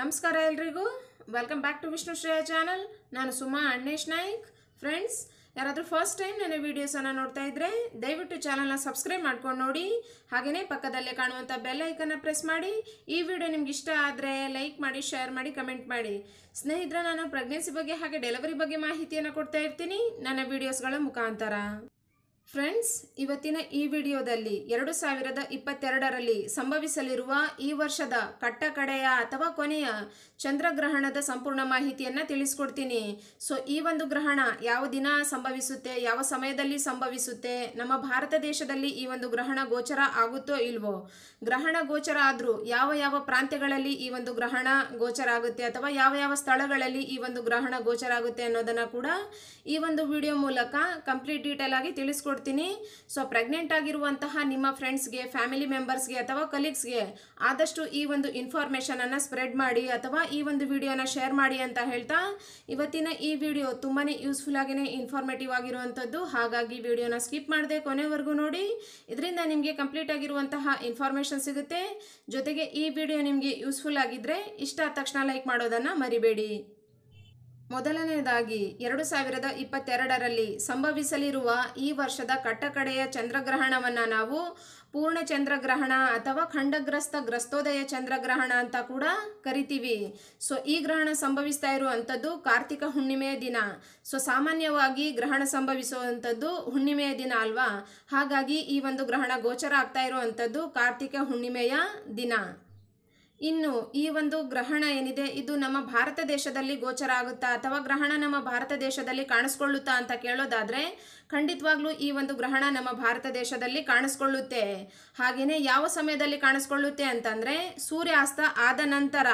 ನಮಸ್ಕಾರ ಎಲ್ರಿಗೂ welcome back to Vishnu Shreya channel ನಾನು ಸುಮಾ ಅಣ್ಣೇಶ್ ನಾಯ್ಕ್ ಫ್ರೆಂಡ್ಸ್ ಯಾರಾದರೂ ಫಸ್ಟ್ ಟೈಮ್ ನನ್ನ ವೀಡಿಯೋಸನ್ನು ನೋಡ್ತಾ ಇದ್ದರೆ ದಯವಿಟ್ಟು ಚಾನಲ್ನ ಸಬ್ಸ್ಕ್ರೈಬ್ ಮಾಡ್ಕೊಂಡು ನೋಡಿ ಹಾಗೆಯೇ ಪಕ್ಕದಲ್ಲೇ ಕಾಣುವಂಥ ಬೆಲ್ ಐಕನ್ನ ಪ್ರೆಸ್ ಮಾಡಿ ಈ ವಿಡಿಯೋ ನಿಮ್ಗೆ ಇಷ್ಟ ಆದರೆ ಲೈಕ್ ಮಾಡಿ ಶೇರ್ ಮಾಡಿ ಕಮೆಂಟ್ ಮಾಡಿ ಸ್ನೇಹಿತರ ನಾನು ಪ್ರೆಗ್ನೆನ್ಸಿ ಬಗ್ಗೆ ಹಾಗೆ ಡೆಲಿವರಿ ಬಗ್ಗೆ ಮಾಹಿತಿಯನ್ನು ಕೊಡ್ತಾ ಇರ್ತೀನಿ ನನ್ನ ವೀಡಿಯೋಸ್ಗಳ ಮುಖಾಂತರ ಫ್ರೆಂಡ್ಸ್ ಇವತ್ತಿನ ಈ ವಿಡಿಯೋದಲ್ಲಿ ಎರಡು ಸಾವಿರದ ಇಪ್ಪತ್ತೆರಡರಲ್ಲಿ ಸಂಭವಿಸಲಿರುವ ಈ ವರ್ಷದ ಕಟ್ಟಕಡೆಯ ಅಥವಾ ಕೊನೆಯ ಚಂದ್ರಗ್ರಹಣದ ಸಂಪೂರ್ಣ ಮಾಹಿತಿಯನ್ನು ತಿಳಿಸ್ಕೊಡ್ತೀನಿ ಸೊ ಈ ಒಂದು ಗ್ರಹಣ ಯಾವ ದಿನ ಸಂಭವಿಸುತ್ತೆ ಯಾವ ಸಮಯದಲ್ಲಿ ಸಂಭವಿಸುತ್ತೆ ನಮ್ಮ ಭಾರತ ದೇಶದಲ್ಲಿ ಈ ಒಂದು ಗ್ರಹಣ ಗೋಚರ ಆಗುತ್ತೋ ಇಲ್ವೋ ಗ್ರಹಣ ಗೋಚರ ಆದರೂ ಯಾವ ಯಾವ ಪ್ರಾಂತ್ಯಗಳಲ್ಲಿ ಈ ಒಂದು ಗ್ರಹಣ ಗೋಚರ ಆಗುತ್ತೆ ಅಥವಾ ಯಾವ ಯಾವ ಸ್ಥಳಗಳಲ್ಲಿ ಈ ಒಂದು ಗ್ರಹಣ ಗೋಚರ ಆಗುತ್ತೆ ಅನ್ನೋದನ್ನು ಕೂಡ ಈ ಒಂದು ವಿಡಿಯೋ ಮೂಲಕ ಕಂಪ್ಲೀಟ್ ಡೀಟೇಲ್ ಆಗಿ ತಿಳಿಸ್ಕೊಡ್ತೀನಿ ಕೊಡ್ತೀನಿ ಸೊ ಪ್ರೆಗ್ನೆಂಟ್ ಆಗಿರುವಂತಹ ನಿಮ್ಮ ಫ್ರೆಂಡ್ಸ್ಗೆ ಫ್ಯಾಮಿಲಿ ಮೆಂಬರ್ಸ್ಗೆ ಅಥವಾ ಕಲೀಗ್ಸ್ಗೆ ಆದಷ್ಟು ಈ ಒಂದು ಇನ್ಫಾರ್ಮೇಷನನ್ನು ಸ್ಪ್ರೆಡ್ ಮಾಡಿ ಅಥವಾ ಈ ಒಂದು ವಿಡಿಯೋನ ಶೇರ್ ಮಾಡಿ ಅಂತ ಹೇಳ್ತಾ ಇವತ್ತಿನ ಈ ವಿಡಿಯೋ ತುಂಬಾ ಯೂಸ್ಫುಲ್ ಆಗಿನೇ ಇನ್ಫಾರ್ಮೇಟಿವ್ ಆಗಿರುವಂಥದ್ದು ಹಾಗಾಗಿ ವಿಡಿಯೋನ ಸ್ಕಿಪ್ ಮಾಡದೆ ಕೊನೆವರೆಗೂ ನೋಡಿ ಇದರಿಂದ ನಿಮಗೆ ಕಂಪ್ಲೀಟ್ ಆಗಿರುವಂತಹ ಇನ್ಫಾರ್ಮೇಷನ್ ಸಿಗುತ್ತೆ ಜೊತೆಗೆ ಈ ವಿಡಿಯೋ ನಿಮಗೆ ಯೂಸ್ಫುಲ್ ಆಗಿದ್ದರೆ ಇಷ್ಟ ಆದ ತಕ್ಷಣ ಲೈಕ್ ಮಾಡೋದನ್ನು ಮರಿಬೇಡಿ ಮೊದಲನೆಯದಾಗಿ ಎರಡು ಸಾವಿರದ ಇಪ್ಪತ್ತೆರಡರಲ್ಲಿ ಸಂಭವಿಸಲಿರುವ ಈ ವರ್ಷದ ಕಟ್ಟಕಡೆಯ ಚಂದ್ರಗ್ರಹಣವನ್ನು ನಾವು ಪೂರ್ಣ ಚಂದ್ರಗ್ರಹಣ ಅಥವಾ ಖಂಡಗ್ರಸ್ತ ಗ್ರಸ್ತೋದಯ ಚಂದ್ರಗ್ರಹಣ ಅಂತ ಕೂಡ ಕರಿತೀವಿ ಸೊ ಈ ಗ್ರಹಣ ಸಂಭವಿಸ್ತಾ ಇರುವಂಥದ್ದು ಕಾರ್ತಿಕ ಹುಣ್ಣಿಮೆಯ ದಿನ ಸೊ ಸಾಮಾನ್ಯವಾಗಿ ಗ್ರಹಣ ಸಂಭವಿಸುವಂಥದ್ದು ಹುಣ್ಣಿಮೆಯ ದಿನ ಅಲ್ವಾ ಹಾಗಾಗಿ ಈ ಒಂದು ಗ್ರಹಣ ಗೋಚರ ಆಗ್ತಾ ಇರುವಂಥದ್ದು ಕಾರ್ತಿಕ ಹುಣ್ಣಿಮೆಯ ದಿನ ಇನ್ನು ಈ ಒಂದು ಗ್ರಹಣ ಏನಿದೆ ಇದು ನಮ್ಮ ಭಾರತ ದೇಶದಲ್ಲಿ ಗೋಚರ ಆಗುತ್ತಾ ಅಥವಾ ಗ್ರಹಣ ನಮ್ಮ ಭಾರತ ದೇಶದಲ್ಲಿ ಕಾಣಿಸ್ಕೊಳ್ಳುತ್ತಾ ಅಂತ ಕೇಳೋದಾದರೆ ಖಂಡಿತವಾಗ್ಲೂ ಈ ಒಂದು ಗ್ರಹಣ ನಮ್ಮ ಭಾರತ ದೇಶದಲ್ಲಿ ಕಾಣಿಸ್ಕೊಳ್ಳುತ್ತೆ ಹಾಗೆಯೇ ಯಾವ ಸಮಯದಲ್ಲಿ ಕಾಣಿಸ್ಕೊಳ್ಳುತ್ತೆ ಅಂತಂದರೆ ಸೂರ್ಯಾಸ್ತ ಆದ ನಂತರ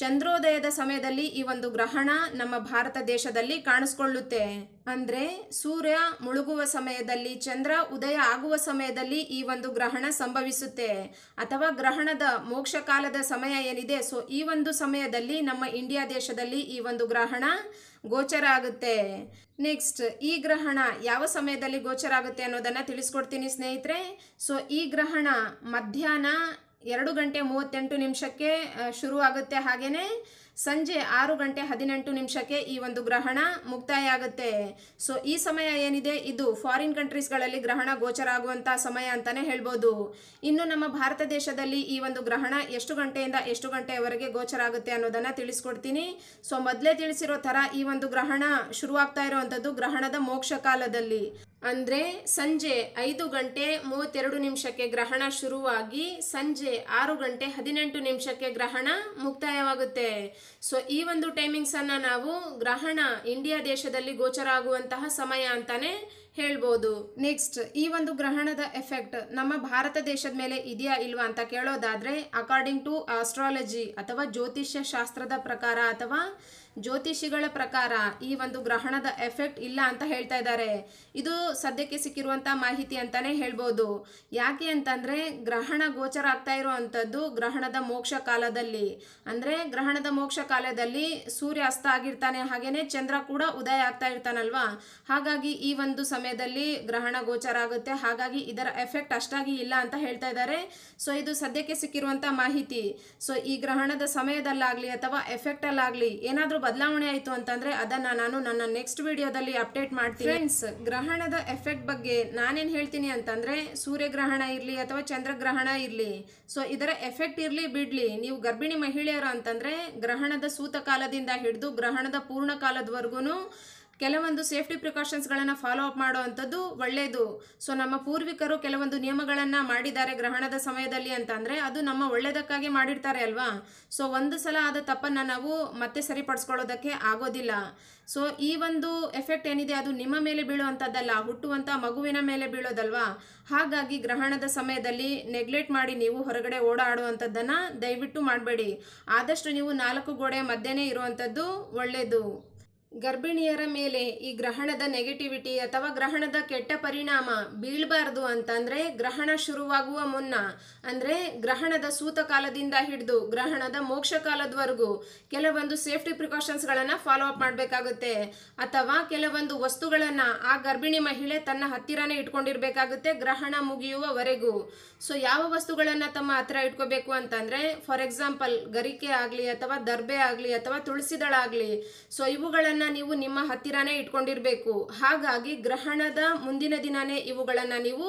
ಚಂದ್ರೋದಯದ ಸಮಯದಲ್ಲಿ ಈ ಒಂದು ಗ್ರಹಣ ನಮ್ಮ ಭಾರತ ದೇಶದಲ್ಲಿ ಕಾಣಿಸ್ಕೊಳ್ಳುತ್ತೆ ಅಂದ್ರೆ ಸೂರ್ಯ ಮುಳುಗುವ ಸಮಯದಲ್ಲಿ ಚಂದ್ರ ಉದಯ ಆಗುವ ಸಮಯದಲ್ಲಿ ಈ ಒಂದು ಗ್ರಹಣ ಸಂಭವಿಸುತ್ತೆ ಅಥವಾ ಗ್ರಹಣದ ಮೋಕ್ಷ ಕಾಲದ ಸಮಯ ಏನಿದೆ ಸೊ ಈ ಒಂದು ಸಮಯದಲ್ಲಿ ನಮ್ಮ ಇಂಡಿಯಾ ದೇಶದಲ್ಲಿ ಈ ಒಂದು ಗ್ರಹಣ ಗೋಚರ ಆಗುತ್ತೆ ನೆಕ್ಸ್ಟ್ ಈ ಗ್ರಹಣ ಯಾವ ಸಮಯದಲ್ಲಿ ಗೋಚರ ಆಗುತ್ತೆ ಅನ್ನೋದನ್ನು ತಿಳಿಸ್ಕೊಡ್ತೀನಿ ಸ್ನೇಹಿತರೆ ಸೊ ಈ ಗ್ರಹಣ ಮಧ್ಯಾಹ್ನ ಎರಡು ಗಂಟೆ ಮೂವತ್ತೆಂಟು ನಿಮಿಷಕ್ಕೆ ಶುರು ಆಗುತ್ತೆ ಹಾಗೆಯೇ ಸಂಜೆ ಆರು ಗಂಟೆ ಹದಿನೆಂಟು ನಿಮಿಷಕ್ಕೆ ಈ ಒಂದು ಗ್ರಹಣ ಮುಕ್ತಾಯ ಆಗುತ್ತೆ ಸೊ ಈ ಸಮಯ ಏನಿದೆ ಇದು ಫಾರಿನ್ ಕಂಟ್ರೀಸ್ಗಳಲ್ಲಿ ಗ್ರಹಣ ಗೋಚರ ಆಗುವಂಥ ಸಮಯ ಅಂತಲೇ ಹೇಳ್ಬೋದು ಇನ್ನು ನಮ್ಮ ಭಾರತ ದೇಶದಲ್ಲಿ ಈ ಒಂದು ಗ್ರಹಣ ಎಷ್ಟು ಗಂಟೆಯಿಂದ ಎಷ್ಟು ಗಂಟೆಯವರೆಗೆ ಗೋಚರ ಆಗುತ್ತೆ ಅನ್ನೋದನ್ನು ತಿಳಿಸ್ಕೊಡ್ತೀನಿ ಸೊ ಮೊದಲೇ ತಿಳಿಸಿರೋ ಥರ ಈ ಒಂದು ಗ್ರಹಣ ಶುರುವಾಗ್ತಾ ಇರೋವಂಥದ್ದು ಗ್ರಹಣದ ಮೋಕ್ಷ ಕಾಲದಲ್ಲಿ ಅಂದರೆ ಸಂಜೆ ಐದು ಗಂಟೆ ಮೂವತ್ತೆರಡು ನಿಮಿಷಕ್ಕೆ ಗ್ರಹಣ ಶುರುವಾಗಿ ಸಂಜೆ ಆರು ಗಂಟೆ ಹದಿನೆಂಟು ನಿಮಿಷಕ್ಕೆ ಗ್ರಹಣ ಮುಕ್ತಾಯವಾಗುತ್ತೆ ಸೊ ಈ ಒಂದು ಟೈಮಿಂಗ್ಸನ್ನು ನಾವು ಗ್ರಹಣ ಇಂಡಿಯಾ ದೇಶದಲ್ಲಿ ಗೋಚರ ಆಗುವಂತಹ ಸಮಯ ಅಂತಾನೆ ಹೇಳ್ಬೋದು ನೆಕ್ಸ್ಟ್ ಈ ಒಂದು ಗ್ರಹಣದ ಎಫೆಕ್ಟ್ ನಮ್ಮ ಭಾರತ ದೇಶದ ಮೇಲೆ ಇದೆಯಾ ಇಲ್ವಾ ಅಂತ ಕೇಳೋದಾದರೆ ಅಕಾರ್ಡಿಂಗ್ ಟು ಆಸ್ಟ್ರಾಲಜಿ ಅಥವಾ ಜ್ಯೋತಿಷ್ಯ ಶಾಸ್ತ್ರದ ಪ್ರಕಾರ ಅಥವಾ ಜ್ಯೋತಿಷಿಗಳ ಪ್ರಕಾರ ಈ ಒಂದು ಗ್ರಹಣದ ಎಫೆಕ್ಟ್ ಇಲ್ಲ ಅಂತ ಹೇಳ್ತಾ ಇದ್ದಾರೆ ಇದು ಸದ್ಯಕ್ಕೆ ಸಿಕ್ಕಿರುವಂಥ ಮಾಹಿತಿ ಅಂತಾನೆ ಹೇಳ್ಬೋದು ಯಾಕೆ ಅಂತಂದ್ರೆ ಗ್ರಹಣ ಗೋಚರ ಆಗ್ತಾ ಇರುವಂಥದ್ದು ಗ್ರಹಣದ ಮೋಕ್ಷ ಕಾಲದಲ್ಲಿ ಅಂದರೆ ಗ್ರಹಣದ ಮೋಕ್ಷ ಕಾಲದಲ್ಲಿ ಅಸ್ತ ಆಗಿರ್ತಾನೆ ಹಾಗೇನೆ ಚಂದ್ರ ಕೂಡ ಉದಯ ಆಗ್ತಾ ಇರ್ತಾನಲ್ವಾ ಹಾಗಾಗಿ ಈ ಒಂದು ಸಮಯದಲ್ಲಿ ಗ್ರಹಣ ಗೋಚರ ಆಗುತ್ತೆ ಹಾಗಾಗಿ ಇದರ ಎಫೆಕ್ಟ್ ಅಷ್ಟಾಗಿ ಇಲ್ಲ ಅಂತ ಹೇಳ್ತಾ ಇದ್ದಾರೆ ಸೊ ಇದು ಸದ್ಯಕ್ಕೆ ಸಿಕ್ಕಿರುವಂಥ ಮಾಹಿತಿ ಸೊ ಈ ಗ್ರಹಣದ ಸಮಯದಲ್ಲಾಗಲಿ ಅಥವಾ ಎಫೆಕ್ಟಲ್ಲಾಗಲಿ ಏನಾದರೂ ಬದಲಾವಣೆ ಆಯಿತು ಅಂತಂದರೆ ಅದನ್ನು ನಾನು ನನ್ನ ನೆಕ್ಸ್ಟ್ ವಿಡಿಯೋದಲ್ಲಿ ಅಪ್ಡೇಟ್ ಮಾಡ್ತೀನಿ ಫ್ರೆಂಡ್ಸ್ ಗ್ರಹಣದ ಎಫೆಕ್ಟ್ ಬಗ್ಗೆ ನಾನೇನು ಹೇಳ್ತೀನಿ ಅಂತಂದರೆ ಸೂರ್ಯಗ್ರಹಣ ಇರಲಿ ಅಥವಾ ಚಂದ್ರಗ್ರಹಣ ಇರಲಿ ಸೊ ಇದರ ಎಫೆಕ್ಟ್ ಇರಲಿ ಬಿಡಲಿ ನೀವು ಗರ್ಭಿಣಿ ಮಹಿಳೆಯರು ಅಂತಂದರೆ ಗ್ರಹಣದ ಸೂತಕಾಲದಿಂದ ಹಿಡಿದು ಗ್ರಹಣದ ಪೂರ್ಣ ಕಾಲದವರೆಗೂ ಕೆಲವೊಂದು ಸೇಫ್ಟಿ ಪ್ರಿಕಾಷನ್ಸ್ಗಳನ್ನು ಫಾಲೋ ಅಪ್ ಮಾಡೋ ಒಳ್ಳೆಯದು ಸೊ ನಮ್ಮ ಪೂರ್ವಿಕರು ಕೆಲವೊಂದು ನಿಯಮಗಳನ್ನು ಮಾಡಿದ್ದಾರೆ ಗ್ರಹಣದ ಸಮಯದಲ್ಲಿ ಅಂತಂದರೆ ಅದು ನಮ್ಮ ಒಳ್ಳೆಯದಕ್ಕಾಗಿ ಮಾಡಿರ್ತಾರೆ ಅಲ್ವಾ ಸೊ ಒಂದು ಸಲ ಆದ ತಪ್ಪನ್ನು ನಾವು ಮತ್ತೆ ಸರಿಪಡಿಸ್ಕೊಳ್ಳೋದಕ್ಕೆ ಆಗೋದಿಲ್ಲ ಸೊ ಈ ಒಂದು ಎಫೆಕ್ಟ್ ಏನಿದೆ ಅದು ನಿಮ್ಮ ಮೇಲೆ ಬೀಳುವಂಥದ್ದಲ್ಲ ಹುಟ್ಟುವಂಥ ಮಗುವಿನ ಮೇಲೆ ಬೀಳೋದಲ್ವಾ ಹಾಗಾಗಿ ಗ್ರಹಣದ ಸಮಯದಲ್ಲಿ ನೆಗ್ಲೆಕ್ಟ್ ಮಾಡಿ ನೀವು ಹೊರಗಡೆ ಓಡಾಡುವಂಥದ್ದನ್ನು ದಯವಿಟ್ಟು ಮಾಡಬೇಡಿ ಆದಷ್ಟು ನೀವು ನಾಲ್ಕು ಗೋಡೆ ಮಧ್ಯನೇ ಇರುವಂಥದ್ದು ಒಳ್ಳೆಯದು ಗರ್ಭಿಣಿಯರ ಮೇಲೆ ಈ ಗ್ರಹಣದ ನೆಗೆಟಿವಿಟಿ ಅಥವಾ ಗ್ರಹಣದ ಕೆಟ್ಟ ಪರಿಣಾಮ ಬೀಳಬಾರ್ದು ಅಂತಂದರೆ ಗ್ರಹಣ ಶುರುವಾಗುವ ಮುನ್ನ ಅಂದರೆ ಗ್ರಹಣದ ಸೂತಕಾಲದಿಂದ ಹಿಡಿದು ಗ್ರಹಣದ ಮೋಕ್ಷ ಕಾಲದವರೆಗೂ ಕೆಲವೊಂದು ಸೇಫ್ಟಿ ಪ್ರಿಕಾಷನ್ಸ್ಗಳನ್ನು ಫಾಲೋ ಅಪ್ ಮಾಡಬೇಕಾಗುತ್ತೆ ಅಥವಾ ಕೆಲವೊಂದು ವಸ್ತುಗಳನ್ನು ಆ ಗರ್ಭಿಣಿ ಮಹಿಳೆ ತನ್ನ ಹತ್ತಿರನೇ ಇಟ್ಕೊಂಡಿರಬೇಕಾಗುತ್ತೆ ಗ್ರಹಣ ಮುಗಿಯುವವರೆಗೂ ಸೊ ಯಾವ ವಸ್ತುಗಳನ್ನು ತಮ್ಮ ಹತ್ತಿರ ಇಟ್ಕೋಬೇಕು ಅಂತಂದರೆ ಫಾರ್ ಎಕ್ಸಾಂಪಲ್ ಗರಿಕೆ ಆಗಲಿ ಅಥವಾ ದರ್ಬೆ ಆಗಲಿ ಅಥವಾ ಆಗಲಿ ಸೊ ಇವುಗಳನ್ನು ನೀವು ನಿಮ್ಮ ಹತ್ತಿರನೇ ಇಟ್ಕೊಂಡಿರಬೇಕು ಹಾಗಾಗಿ ಗ್ರಹಣದ ಮುಂದಿನ ದಿನನೇ ಇವುಗಳನ್ನು ನೀವು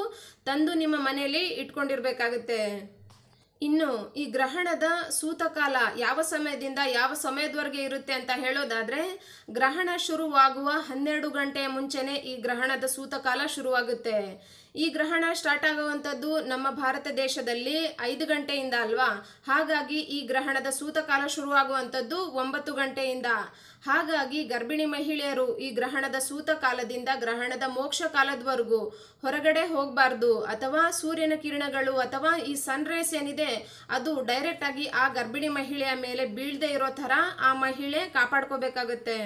ತಂದು ನಿಮ್ಮ ಮನೆಯಲ್ಲಿ ಇಟ್ಕೊಂಡಿರಬೇಕಾಗುತ್ತೆ ಇನ್ನು ಈ ಗ್ರಹಣದ ಸೂತಕಾಲ ಯಾವ ಸಮಯದಿಂದ ಯಾವ ಸಮಯದವರೆಗೆ ಇರುತ್ತೆ ಅಂತ ಹೇಳೋದಾದರೆ ಗ್ರಹಣ ಶುರುವಾಗುವ ಹನ್ನೆರಡು ಗಂಟೆಯ ಮುಂಚೆನೇ ಈ ಗ್ರಹಣದ ಸೂತಕಾಲ ಶುರುವಾಗುತ್ತೆ ಈ ಗ್ರಹಣ ಸ್ಟಾರ್ಟ್ ಆಗುವಂಥದ್ದು ನಮ್ಮ ಭಾರತ ದೇಶದಲ್ಲಿ ಐದು ಗಂಟೆಯಿಂದ ಅಲ್ವಾ ಹಾಗಾಗಿ ಈ ಗ್ರಹಣದ ಸೂತಕಾಲ ಶುರುವಾಗುವಂಥದ್ದು ಒಂಬತ್ತು ಗಂಟೆಯಿಂದ ಹಾಗಾಗಿ ಗರ್ಭಿಣಿ ಮಹಿಳೆಯರು ಈ ಗ್ರಹಣದ ಸೂತ ಕಾಲದಿಂದ ಗ್ರಹಣದ ಮೋಕ್ಷ ಕಾಲದವರೆಗೂ ಹೊರಗಡೆ ಹೋಗಬಾರ್ದು ಅಥವಾ ಸೂರ್ಯನ ಕಿರಣಗಳು ಅಥವಾ ಈ ಸನ್ ಏನಿದೆ ಅದು ಡೈರೆಕ್ಟ್ ಆಗಿ ಆ ಗರ್ಭಿಣಿ ಮಹಿಳೆಯ ಮೇಲೆ ಬೀಳದೆ ಇರೋ ಥರ ಆ ಮಹಿಳೆ ಕಾಪಾಡ್ಕೋಬೇಕಾಗತ್ತೆ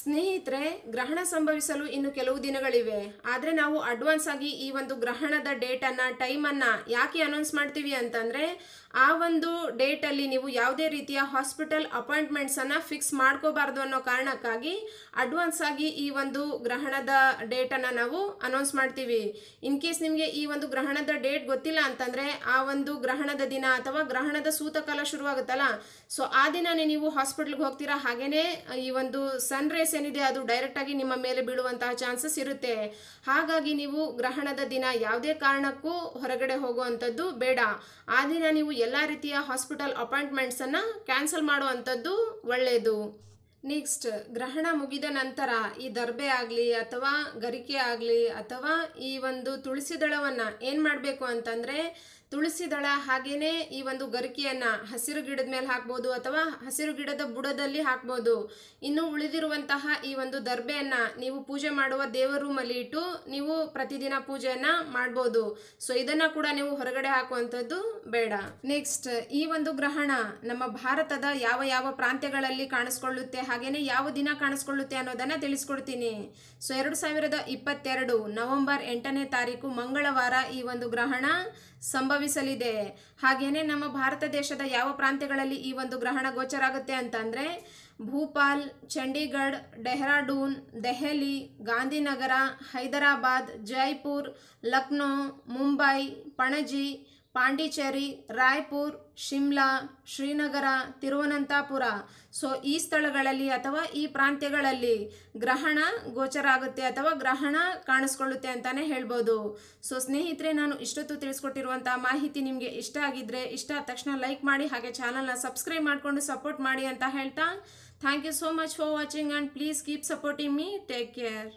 ಸ್ನೇಹಿತರೆ ಗ್ರಹಣ ಸಂಭವಿಸಲು ಇನ್ನು ಕೆಲವು ದಿನಗಳಿವೆ ಆದರೆ ನಾವು ಅಡ್ವಾನ್ಸ್ ಆಗಿ ಈ ಒಂದು ಗ್ರಹಣದ ಡೇಟನ್ನು ಟೈಮನ್ನು ಯಾಕೆ ಅನೌನ್ಸ್ ಮಾಡ್ತೀವಿ ಅಂತಂದರೆ ಆ ಒಂದು ಡೇಟಲ್ಲಿ ನೀವು ಯಾವುದೇ ರೀತಿಯ ಹಾಸ್ಪಿಟಲ್ ಅಪಾಯಿಂಟ್ಮೆಂಟ್ಸನ್ನು ಫಿಕ್ಸ್ ಮಾಡ್ಕೋಬಾರ್ದು ಅನ್ನೋ ಕಾರಣಕ್ಕಾಗಿ ಅಡ್ವಾನ್ಸ್ ಆಗಿ ಈ ಒಂದು ಗ್ರಹಣದ ಡೇಟನ್ನು ನಾವು ಅನೌನ್ಸ್ ಮಾಡ್ತೀವಿ ಇನ್ ಕೇಸ್ ನಿಮಗೆ ಈ ಒಂದು ಗ್ರಹಣದ ಡೇಟ್ ಗೊತ್ತಿಲ್ಲ ಅಂತಂದರೆ ಆ ಒಂದು ಗ್ರಹಣದ ದಿನ ಅಥವಾ ಗ್ರಹಣದ ಸೂತಕಾಲ ಶುರುವಾಗುತ್ತಲ್ಲ ಸೊ ಆ ದಿನನೇ ನೀವು ಹಾಸ್ಪಿಟ್ಲಿಗೆ ಹೋಗ್ತೀರಾ ಹಾಗೆಯೇ ಈ ಒಂದು ಸನ್ ಏನಿದೆ ಅದು ಡೈರೆಕ್ಟಾಗಿ ನಿಮ್ಮ ಮೇಲೆ ಬೀಳುವಂತಹ ಚಾನ್ಸಸ್ ಇರುತ್ತೆ ಹಾಗಾಗಿ ನೀವು ಗ್ರಹಣದ ದಿನ ಯಾವುದೇ ಕಾರಣಕ್ಕೂ ಹೊರಗಡೆ ಹೋಗುವಂಥದ್ದು ಬೇಡ ಆ ದಿನ ನೀವು ಎಲ್ಲ ರೀತಿಯ ಹಾಸ್ಪಿಟಲ್ ಅಪಾಯಿಂಟ್ಮೆಂಟ್ಸನ್ನು ಕ್ಯಾನ್ಸಲ್ ಮಾಡುವಂಥದ್ದು ಒಳ್ಳೆಯದು ನೆಕ್ಸ್ಟ್ ಗ್ರಹಣ ಮುಗಿದ ನಂತರ ಈ ದರ್ಬೆ ಆಗಲಿ ಅಥವಾ ಗರಿಕೆ ಆಗಲಿ ಅಥವಾ ಈ ಒಂದು ತುಳಸಿ ದಳವನ್ನು ಏನು ಮಾಡಬೇಕು ಅಂತಂದರೆ ತುಳಸಿ ದಳ ಹಾಗೇನೆ ಈ ಒಂದು ಗರಿಕೆಯನ್ನು ಹಸಿರು ಗಿಡದ ಮೇಲೆ ಹಾಕ್ಬೋದು ಅಥವಾ ಹಸಿರು ಗಿಡದ ಬುಡದಲ್ಲಿ ಹಾಕ್ಬೋದು ಇನ್ನು ಉಳಿದಿರುವಂತಹ ಈ ಒಂದು ದರ್ಬೆಯನ್ನು ನೀವು ಪೂಜೆ ಮಾಡುವ ದೇವರು ಮಲಿಯಿಟ್ಟು ಇಟ್ಟು ನೀವು ಪ್ರತಿದಿನ ಪೂಜೆಯನ್ನು ಮಾಡ್ಬೋದು ಸೊ ಇದನ್ನು ಕೂಡ ನೀವು ಹೊರಗಡೆ ಹಾಕುವಂಥದ್ದು ಬೇಡ ನೆಕ್ಸ್ಟ್ ಈ ಒಂದು ಗ್ರಹಣ ನಮ್ಮ ಭಾರತದ ಯಾವ ಯಾವ ಪ್ರಾಂತ್ಯಗಳಲ್ಲಿ ಕಾಣಿಸ್ಕೊಳ್ಳುತ್ತೆ ಹಾಗೇನೆ ಯಾವ ದಿನ ಕಾಣಿಸ್ಕೊಳ್ಳುತ್ತೆ ಅನ್ನೋದನ್ನು ತಿಳಿಸ್ಕೊಡ್ತೀನಿ ಸೊ ಎರಡು ಸಾವಿರದ ಇಪ್ಪತ್ತೆರಡು ನವೆಂಬರ್ ಎಂಟನೇ ತಾರೀಕು ಮಂಗಳವಾರ ಈ ಒಂದು ಗ್ರಹಣ ಸಂಭವಿಸಲಿದೆ ಹಾಗೇನೆ ನಮ್ಮ ಭಾರತ ದೇಶದ ಯಾವ ಪ್ರಾಂತ್ಯಗಳಲ್ಲಿ ಈ ಒಂದು ಗ್ರಹಣ ಗೋಚರಾಗುತ್ತೆ ಅಂತಂದರೆ ಭೂಪಾಲ್ ಚಂಡೀಗಢ್ ಡೆಹ್ರಾಡೂನ್ ದೆಹಲಿ ಗಾಂಧಿನಗರ ಹೈದರಾಬಾದ್ ಜೈಪುರ್ ಲಕ್ನೋ ಮುಂಬೈ ಪಣಜಿ ಪಾಂಡಿಚೇರಿ ರಾಯ್ಪುರ್ ಶಿಮ್ಲಾ ಶ್ರೀನಗರ ತಿರುವನಂತಪುರ ಸೊ ಈ ಸ್ಥಳಗಳಲ್ಲಿ ಅಥವಾ ಈ ಪ್ರಾಂತ್ಯಗಳಲ್ಲಿ ಗ್ರಹಣ ಗೋಚರ ಆಗುತ್ತೆ ಅಥವಾ ಗ್ರಹಣ ಕಾಣಿಸ್ಕೊಳ್ಳುತ್ತೆ ಅಂತಲೇ ಹೇಳ್ಬೋದು ಸೊ ಸ್ನೇಹಿತರೆ ನಾನು ಇಷ್ಟೊತ್ತು ತಿಳಿಸ್ಕೊಟ್ಟಿರುವಂಥ ಮಾಹಿತಿ ನಿಮಗೆ ಇಷ್ಟ ಆಗಿದ್ರೆ ಇಷ್ಟ ಆದ ತಕ್ಷಣ ಲೈಕ್ ಮಾಡಿ ಹಾಗೆ ಚಾನಲ್ನ ಸಬ್ಸ್ಕ್ರೈಬ್ ಮಾಡಿಕೊಂಡು ಸಪೋರ್ಟ್ ಮಾಡಿ ಅಂತ ಹೇಳ್ತಾ thank you so much for watching and please keep supporting me take care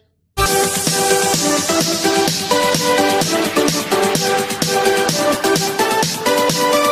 ハハハハ